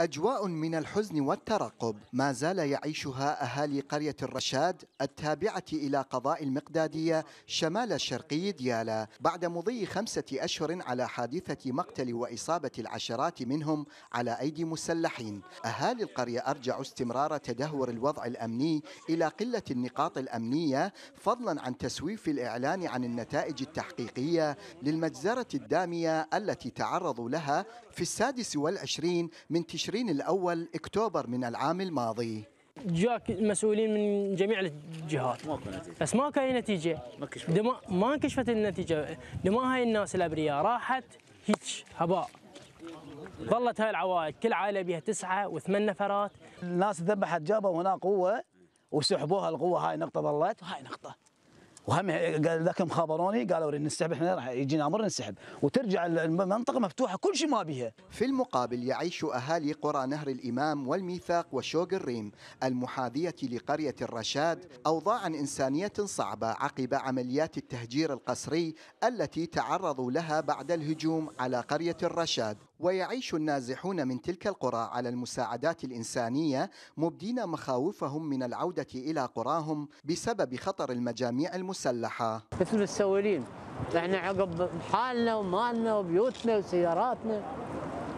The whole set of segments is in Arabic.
أجواء من الحزن والترقب ما زال يعيشها أهالي قرية الرشاد التابعة إلى قضاء المقدادية شمال شرقي ديالا بعد مضي خمسة أشهر على حادثة مقتل وإصابة العشرات منهم على أيدي مسلحين أهالي القرية أرجعوا استمرار تدهور الوضع الأمني إلى قلة النقاط الأمنية فضلا عن تسويف الإعلان عن النتائج التحقيقية للمجزرة الدامية التي تعرضوا لها في السادس والعشرين من تشرين تشرين الأول أكتوبر من العام الماضي جاك مسؤولين من جميع الجهات نتيجة بس ما كان نتيجة ما دماء ما انكشفت النتيجة دماء هاي الناس الأبرياء راحت هيك هباء ظلت هاي العوائد كل عائلة بها تسعة وثمان نفرات الناس ذبحت جابوا هناك قوة وسحبوها القوة هاي نقطة ظلت وهاي نقطة وهم قال ذاك مخابروني قالوا نسحب احنا راح يجينا امر نسحب وترجع المنطقه مفتوحه كل شيء ما بيها في المقابل يعيش اهالي قرى نهر الامام والميثاق وشوق الريم المحاذيه لقريه الرشاد اوضاعا انسانيه صعبه عقب عمليات التهجير القسري التي تعرضوا لها بعد الهجوم على قريه الرشاد ويعيش النازحون من تلك القرى على المساعدات الإنسانية مبدين مخاوفهم من العودة إلى قراهم بسبب خطر المجاميع المسلحة مثل السولين احنا عقب حالنا ومالنا وبيوتنا وسياراتنا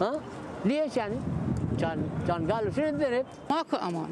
ها ليش يعني كان كان قالوا شنو الذنب ماكو امان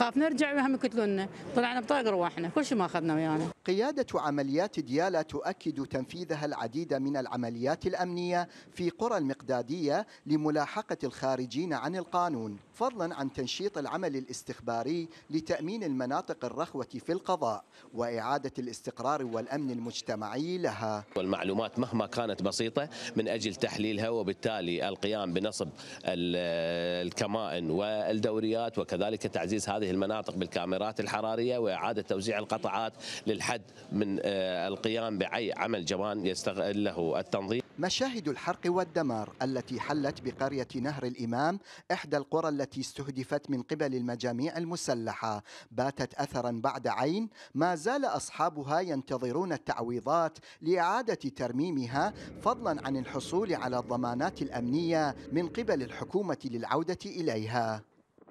خاف نرجع وهم يقتلونا طلعنا بطاق رواحنا كل شيء ما اخذنا ويانا قيادة عمليات ديالا تؤكد تنفيذها العديد من العمليات الأمنية في قرى المقدادية لملاحقة الخارجين عن القانون فضلا عن تنشيط العمل الاستخباري لتأمين المناطق الرخوة في القضاء وإعادة الاستقرار والأمن المجتمعي لها والمعلومات مهما كانت بسيطة من أجل تحليلها وبالتالي القيام بنصب الكمائن والدوريات وكذلك تعزيز هذه هذه المناطق بالكاميرات الحرارية وإعادة توزيع القطعات للحد من آه، القيام بأي عمل جوان يستغله التنظيم مشاهد الحرق والدمار التي حلت بقرية نهر الإمام إحدى القرى التي استهدفت من قبل المجاميع المسلحة باتت أثرا بعد عين ما زال أصحابها ينتظرون التعويضات لإعادة ترميمها فضلا عن الحصول على الضمانات الأمنية من قبل الحكومة للعودة إليها